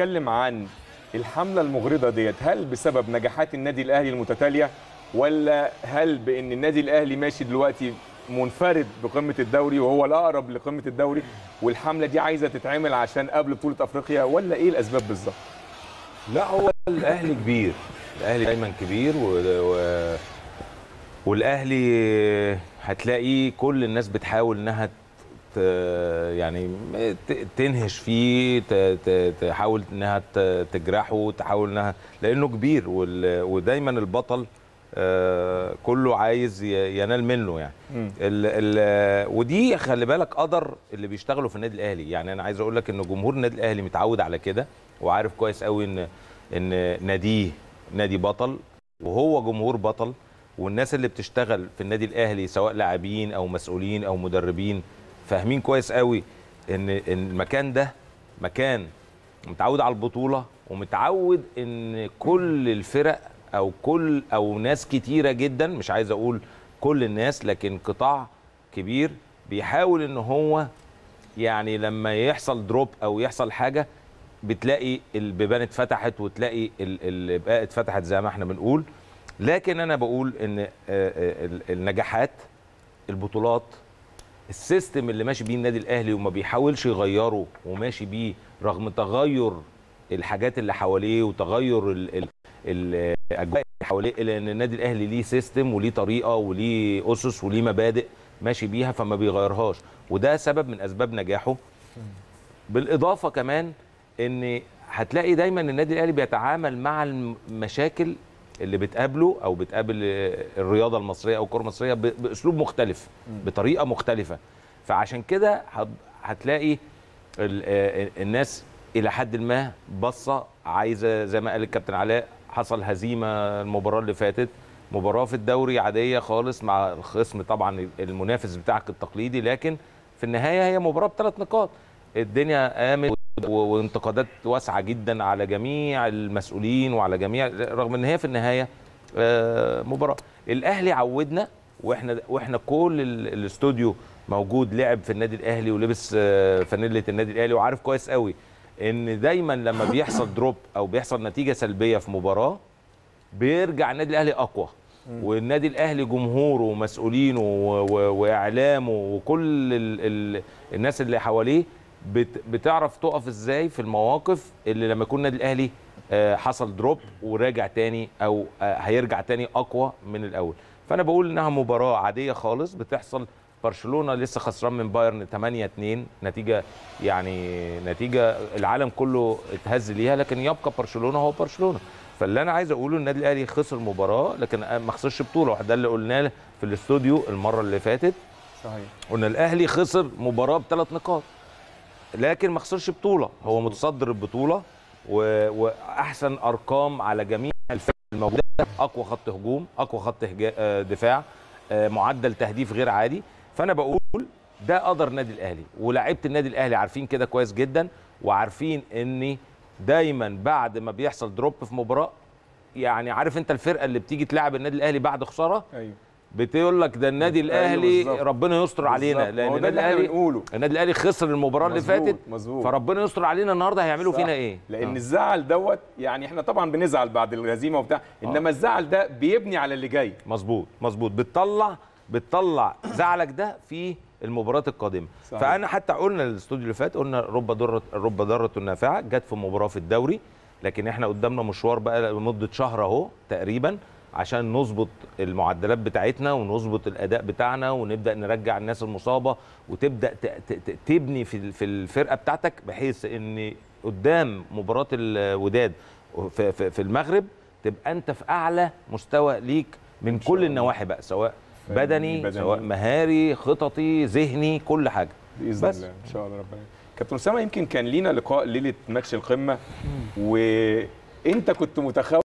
نتكلم عن الحمله المغرضه ديت هل بسبب نجاحات النادي الاهلي المتتاليه ولا هل بان النادي الاهلي ماشي دلوقتي منفرد بقمه الدوري وهو الاقرب لقمه الدوري والحمله دي عايزه تتعمل عشان قبل بطوله افريقيا ولا ايه الاسباب بالظبط؟ لا هو الاهلي كبير الاهلي دايما كبير و... و... والاهلي هتلاقي كل الناس بتحاول انها يعني تنهش فيه تحاول انها تجرحه تحاول انها لانه كبير ودايما البطل آه، كله عايز ينال منه يعني ال ال ودي خلي بالك قدر اللي بيشتغلوا في النادي الاهلي يعني انا عايز اقول لك ان جمهور النادي الاهلي متعود على كده وعارف كويس قوي ان ان ناديه نادي بطل وهو جمهور بطل والناس اللي بتشتغل في النادي الاهلي سواء لاعبين او مسؤولين او مدربين فاهمين كويس قوي ان المكان ده مكان متعود على البطوله ومتعود ان كل الفرق او كل او ناس كتيره جدا مش عايز اقول كل الناس لكن قطاع كبير بيحاول ان هو يعني لما يحصل دروب او يحصل حاجه بتلاقي البيبان اتفتحت وتلاقي البقاء اتفتحت زي ما احنا بنقول لكن انا بقول ان النجاحات البطولات السيستم اللي ماشي بيه النادي الاهلي وما بيحاولش يغيره وماشي بيه رغم تغير الحاجات اللي حواليه وتغير الاجواء اللي حواليه لان النادي الاهلي ليه سيستم وليه طريقه وليه اسس وليه مبادئ ماشي بيها فما بيغيرهاش وده سبب من اسباب نجاحه بالاضافه كمان ان هتلاقي دايما النادي الاهلي بيتعامل مع المشاكل اللي بتقابله او بتقابل الرياضه المصريه او الكره المصريه باسلوب مختلف بطريقه مختلفه فعشان كده هتلاقي آه، الناس الى حد ما باصه عايزه زي ما قال الكابتن علاء حصل هزيمه المباراه اللي فاتت مباراه في الدوري عاديه خالص مع الخصم طبعا المنافس بتاعك التقليدي لكن في النهايه هي مباراه بثلاث نقاط الدنيا قامت وانتقادات واسعه جدا على جميع المسؤولين وعلى جميع رغم ان هي في النهايه آه، مباراه الاهلي عودنا واحنا واحنا كل الاستوديو موجود لعب في النادي الاهلي ولبس آه، فانيله النادي الاهلي وعارف كويس قوي ان دايما لما بيحصل دروب او بيحصل نتيجه سلبيه في مباراه بيرجع النادي الاهلي اقوى والنادي الاهلي جمهوره ومسؤولينه واعلامه وكل الناس اللي حواليه بت بتعرف تقف ازاي في المواقف اللي لما يكون النادي الاهلي آه، حصل دروب وراجع تاني او آه، هيرجع تاني اقوى من الاول فانا بقول انها مباراه عاديه خالص بتحصل برشلونه لسه خسران من بايرن 8 2 نتيجه يعني نتيجه العالم كله اتهز ليها لكن يبقى برشلونه هو برشلونه فاللي انا عايز اقوله النادي الاهلي خسر مباراه لكن ما خسرش بطوله وده اللي قلناه في الاستوديو المره اللي فاتت صحيح قلنا الاهلي خسر مباراه بثلاث نقاط لكن ما خسرش بطوله هو متصدر البطوله و... واحسن ارقام على جميع الفرق الموجوده اقوى خط هجوم اقوى خط هج... آه، دفاع آه، معدل تهديف غير عادي فانا بقول ده قدر النادي الاهلي ولاعيبه النادي الاهلي عارفين كده كويس جدا وعارفين ان دايما بعد ما بيحصل دروب في مباراه يعني عارف انت الفرقه اللي بتيجي تلعب النادي الاهلي بعد خساره ايوه بتقول لك ده النادي أيوه، أيوه، الاهلي بالزبط. ربنا يستر علينا لان النادي الاهلي النادي الاهلي خسر المباراه اللي فاتت مزبوط. فربنا يستر علينا النهارده هيعملوا فينا ايه لان آه. الزعل دوت يعني احنا طبعا بنزعل بعد الهزيمه وبتاع آه. انما آه. الزعل ده بيبني على اللي جاي مظبوط مظبوط بتطلع بتطلع زعلك ده في المباريات القادمه صحيح. فانا حتى قلنا الاستوديو اللي فات قلنا رب ضره رب ضره نافعه جت في مباراه في الدوري لكن احنا قدامنا مشوار بقى لمده شهر اهو تقريبا عشان نظبط المعدلات بتاعتنا ونظبط الاداء بتاعنا ونبدا نرجع الناس المصابه وتبدا تبني في الفرقه بتاعتك بحيث ان قدام مباراه الوداد في المغرب تبقى انت في اعلى مستوى ليك من كل النواحي بقى سواء بدني, بدني سواء مهاري خططي ذهني كل حاجه باذن الله ان شاء الله ربنا كابتن اسامه يمكن كان لينا لقاء ليله ماتش القمه وانت كنت متخوف